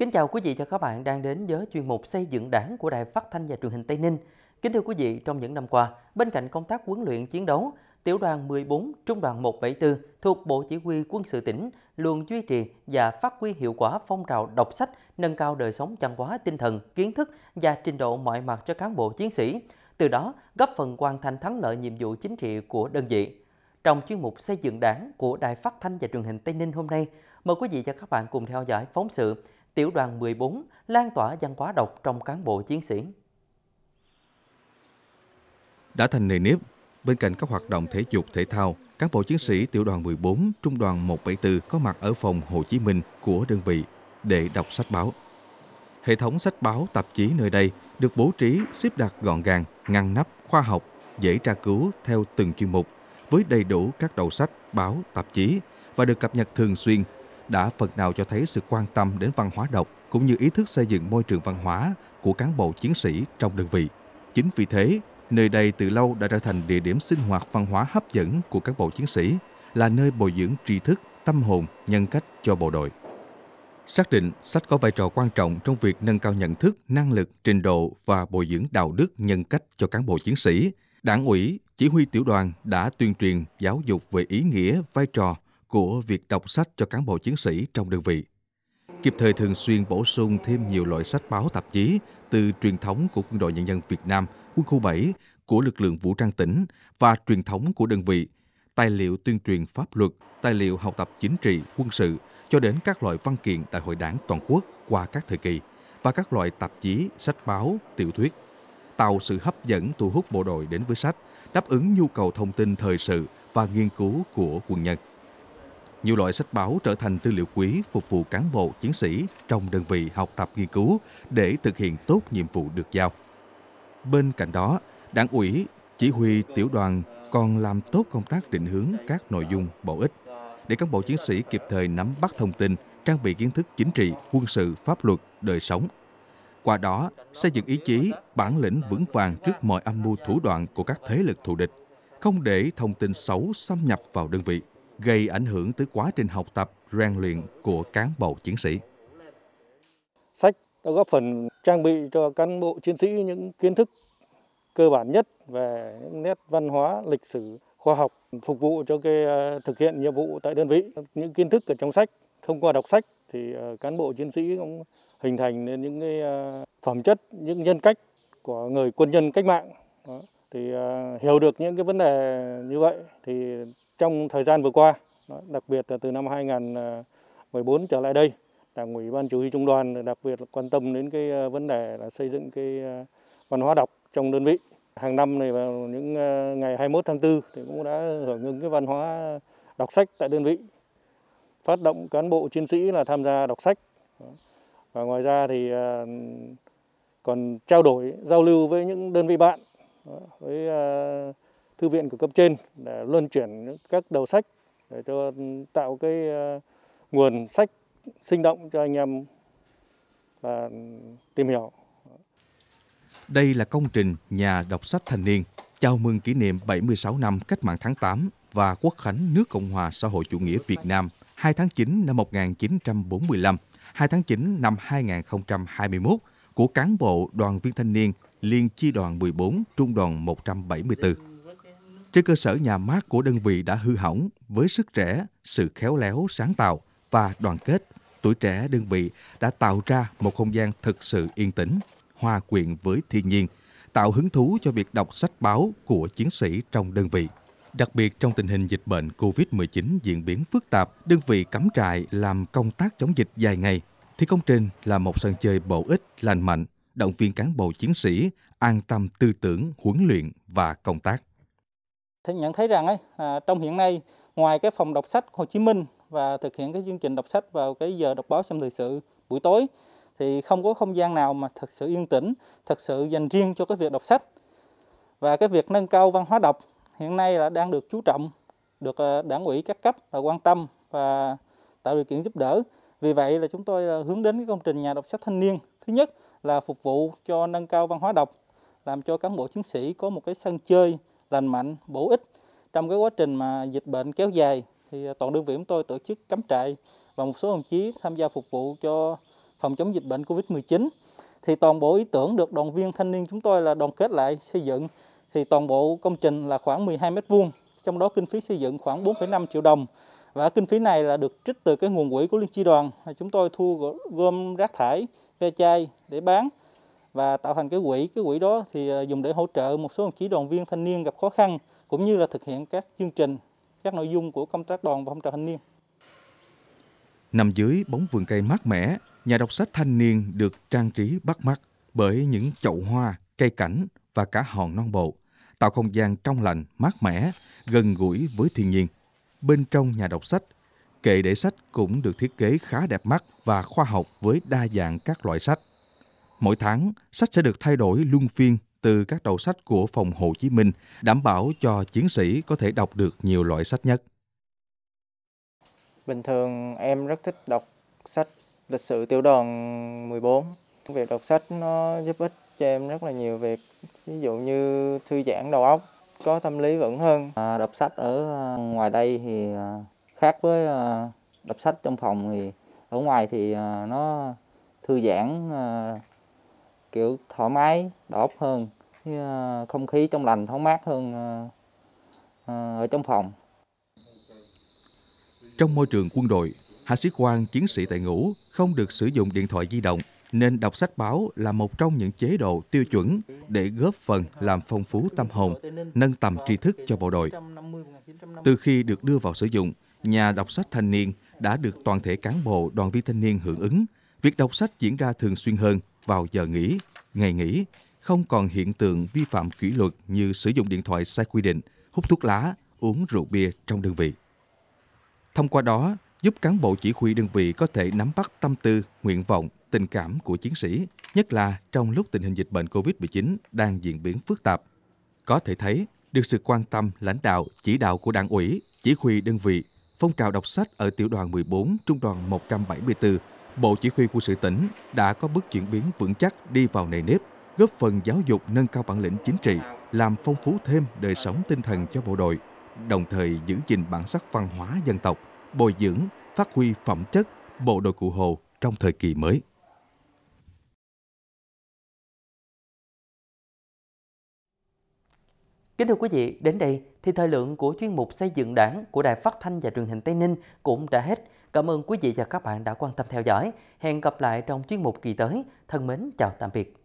Kính chào quý vị và các bạn đang đến với chuyên mục xây dựng đảng của Đài Phát thanh và Truyền hình Tây Ninh. Kính thưa quý vị, trong những năm qua, bên cạnh công tác huấn luyện chiến đấu, Tiểu đoàn 14, Trung đoàn 174 thuộc Bộ Chỉ huy Quân sự tỉnh luôn duy trì và phát huy hiệu quả phong trào đọc sách, nâng cao đời sống văn hóa tinh thần, kiến thức và trình độ mọi mặt cho cán bộ chiến sĩ, từ đó góp phần hoàn thành thắng lợi nhiệm vụ chính trị của đơn vị. Trong chuyên mục xây dựng đảng của Đài Phát thanh và Truyền hình Tây Ninh hôm nay, mời quý vị và các bạn cùng theo dõi phóng sự tiểu đoàn 14 lan tỏa văn hóa đọc trong cán bộ chiến sĩ. Đã thành nề nếp, bên cạnh các hoạt động thể dục thể thao, cán bộ chiến sĩ tiểu đoàn 14, trung đoàn 174 có mặt ở phòng Hồ Chí Minh của đơn vị để đọc sách báo. Hệ thống sách báo tạp chí nơi đây được bố trí xếp đặt gọn gàng, ngăn nắp, khoa học, dễ tra cứu theo từng chuyên mục với đầy đủ các đầu sách, báo, tạp chí và được cập nhật thường xuyên đã phần nào cho thấy sự quan tâm đến văn hóa đọc cũng như ý thức xây dựng môi trường văn hóa của cán bộ chiến sĩ trong đơn vị. Chính vì thế, nơi đây từ lâu đã trở thành địa điểm sinh hoạt văn hóa hấp dẫn của cán bộ chiến sĩ, là nơi bồi dưỡng tri thức, tâm hồn, nhân cách cho bộ đội. Xác định sách có vai trò quan trọng trong việc nâng cao nhận thức, năng lực, trình độ và bồi dưỡng đạo đức, nhân cách cho cán bộ chiến sĩ. Đảng ủy, chỉ huy tiểu đoàn đã tuyên truyền giáo dục về ý nghĩa, vai trò của việc đọc sách cho cán bộ chiến sĩ trong đơn vị. Kịp thời thường xuyên bổ sung thêm nhiều loại sách báo tạp chí từ truyền thống của Quân đội Nhân dân Việt Nam, Quân khu 7, của lực lượng vũ trang tỉnh và truyền thống của đơn vị, tài liệu tuyên truyền pháp luật, tài liệu học tập chính trị, quân sự cho đến các loại văn kiện đại hội đảng toàn quốc qua các thời kỳ và các loại tạp chí, sách báo, tiểu thuyết, tạo sự hấp dẫn thu hút bộ đội đến với sách, đáp ứng nhu cầu thông tin thời sự và nghiên cứu của quân nhân nhiều loại sách báo trở thành tư liệu quý phục vụ cán bộ chiến sĩ trong đơn vị học tập nghiên cứu để thực hiện tốt nhiệm vụ được giao. Bên cạnh đó, đảng ủy, chỉ huy tiểu đoàn còn làm tốt công tác định hướng các nội dung bổ ích để cán bộ chiến sĩ kịp thời nắm bắt thông tin, trang bị kiến thức chính trị, quân sự, pháp luật, đời sống. Qua đó, xây dựng ý chí, bản lĩnh vững vàng trước mọi âm mưu thủ đoạn của các thế lực thù địch, không để thông tin xấu xâm nhập vào đơn vị, gây ảnh hưởng tới quá trình học tập, rèn luyện của cán bộ chiến sĩ. Sách đã góp phần trang bị cho cán bộ chiến sĩ những kiến thức cơ bản nhất về những nét văn hóa, lịch sử, khoa học phục vụ cho cái ờ, thực hiện nhiệm vụ tại đơn vị. Những kiến thức ở trong sách, thông qua đọc sách thì ờ, cán bộ chiến sĩ cũng hình thành nên những cái ờ, phẩm chất, những nhân cách của người quân nhân cách mạng. Đó. Thì hiểu được những cái vấn đề như vậy thì trong thời gian vừa qua, đặc biệt là từ năm 2014 trở lại đây, Đảng ủy Ban Chủ huy Trung đoàn đặc biệt quan tâm đến cái ờ, vấn đề là xây dựng cái ờ, văn hóa đọc trong đơn vị. Hàng năm này vào những ờ, ngày 21 tháng 4 thì cũng đã hưởng ứng cái văn hóa đọc sách tại đơn vị. Phát động cán bộ chiến sĩ là tham gia đọc sách. Và ngoài ra thì còn trao đổi, giao lưu với những đơn vị bạn với thư viện của cấp trên để luân chuyển các đầu sách để cho tạo cái ờ, nguồn sách sinh động cho anh em và tìm hiểu. Đây là công trình nhà đọc sách thanh niên chào mừng kỷ niệm 76 năm Cách mạng tháng 8 và Quốc khánh nước Cộng hòa xã hội chủ nghĩa Việt Nam 2 tháng 9 năm 1945, 2 tháng 9 năm 2021 của cán bộ đoàn viên thanh niên Liên Chi đoàn 14, Trung đoàn 174 trên cơ sở nhà mát của đơn vị đã hư hỏng với sức trẻ, sự khéo léo, sáng tạo và đoàn kết, tuổi trẻ đơn vị đã tạo ra một không gian thực sự yên tĩnh, hòa quyện với thiên nhiên, tạo hứng thú cho việc đọc sách báo của chiến sĩ trong đơn vị. Đặc biệt trong tình hình dịch bệnh COVID-19 diễn biến phức tạp, đơn vị cắm trại làm công tác chống dịch dài ngày, thì công trình là một sân chơi bổ ích, lành mạnh, động viên cán bộ chiến sĩ an tâm tư tưởng, huấn luyện và công tác thì nhận thấy rằng ấy à, trong hiện nay ngoài cái phòng đọc sách Hồ Chí Minh và thực hiện cái chương trình đọc sách vào cái giờ đọc báo trong thời sự buổi tối thì không có không gian nào mà thật sự yên tĩnh, thật sự dành riêng cho cái việc đọc sách. Và cái việc nâng cao văn hóa đọc hiện nay là đang được chú trọng, được à, đảng ủy các cấp là quan tâm và tạo điều kiện giúp đỡ. Vì vậy là chúng tôi à, hướng đến cái công trình nhà đọc sách thanh niên. Thứ nhất là phục vụ cho nâng cao văn hóa đọc, làm cho cán bộ chiến sĩ có một cái sân chơi lành mạnh, bổ ích. Trong cái quá trình mà dịch bệnh kéo dài thì toàn đơn vị chúng tôi tổ chức cắm trại và một số đồng chí tham gia phục vụ cho phòng chống dịch bệnh Covid-19. Thì toàn bộ ý tưởng được đoàn viên thanh niên chúng tôi là đoàn kết lại xây dựng thì toàn bộ công trình là khoảng 12 mét vuông, trong đó kinh phí xây dựng khoảng 4,5 triệu đồng. Và kinh phí này là được trích từ cái nguồn quỹ của liên chi đoàn. Chúng tôi thu gom rác thải, ve chai để bán và tạo thành cái quỹ cái quỹ đó thì à, dùng để hỗ trợ một số đồng chí đoàn viên thanh niên gặp khó khăn cũng như là thực hiện các chương trình các nội dung của công tác đoàn và phong trào thanh niên nằm dưới bóng vườn cây mát mẻ nhà đọc sách thanh niên được trang trí bắt mắt bởi những chậu hoa cây cảnh và cả hòn non bộ tạo không gian trong lành mát mẻ gần gũi với thiên nhiên bên trong nhà đọc sách kệ để sách cũng được thiết kế khá đẹp mắt và khoa học với đa dạng các loại sách Mỗi tháng, sách sẽ được thay đổi luân phiên từ các đầu sách của phòng Hồ Chí Minh, đảm bảo cho chiến sĩ có thể đọc được nhiều loại sách nhất. Bình thường em rất thích đọc sách lịch sử tiểu đoàn 14. Việc đọc sách nó giúp ích cho em rất là nhiều việc, ví dụ như thư giãn đầu óc, có tâm lý vững hơn. À, đọc sách ở à, ngoài đây thì à, khác với à, đọc sách trong phòng thì ở ngoài thì nó thư giãn kiểu thoải mái đốt hơn ờ, không khí trong lành thoáng mát hơn ờ, ờ, ở trong phòng trong môi trường quân đội hạ sĩ quan chiến sĩ tại ngũ không được sử dụng điện thoại di động nên đọc sách báo là một trong những chế độ tiêu chuẩn để góp phần làm phong phú tâm hồn, nâng tầm tri thức cho bộ đội. Từ khi được đưa vào sử dụng, nhà đọc sách thanh niên đã được toàn thể cán bộ đoàn viên thanh niên hưởng ứng. Việc đọc sách diễn ra thường xuyên hơn, vào giờ nghỉ, ngày nghỉ, không còn hiện tượng vi phạm kỷ luật như sử dụng điện thoại sai quy định, hút thuốc lá, uống rượu bia trong đơn vị. Thông qua đó, giúp cán bộ chỉ huy đơn vị có thể nắm bắt tâm tư, nguyện vọng, tình cảm của chiến sĩ, nhất là trong lúc tình hình dịch bệnh COVID-19 đang diễn biến phức tạp. Có thể thấy, được sự quan tâm, lãnh đạo, chỉ đạo của đảng ủy, chỉ huy đơn vị, phong trào đọc sách ở tiểu đoàn 14, trung đoàn 174 Bộ Chỉ huy quân sự tỉnh đã có bước chuyển biến vững chắc đi vào nề nếp, góp phần giáo dục nâng cao bản lĩnh chính trị, làm phong phú thêm đời sống tinh thần cho bộ đội, đồng thời giữ gìn bản sắc văn hóa dân tộc, bồi dưỡng, phát huy phẩm chất bộ đội cụ Hồ trong thời kỳ mới. Kính thưa quý vị, đến đây thì thời lượng của chuyên mục xây dựng đảng của Đài Phát Thanh và Truyền hình Tây Ninh cũng đã hết. Cảm ơn quý vị và các bạn đã quan tâm theo dõi. Hẹn gặp lại trong chuyên mục kỳ tới. Thân mến, chào tạm biệt.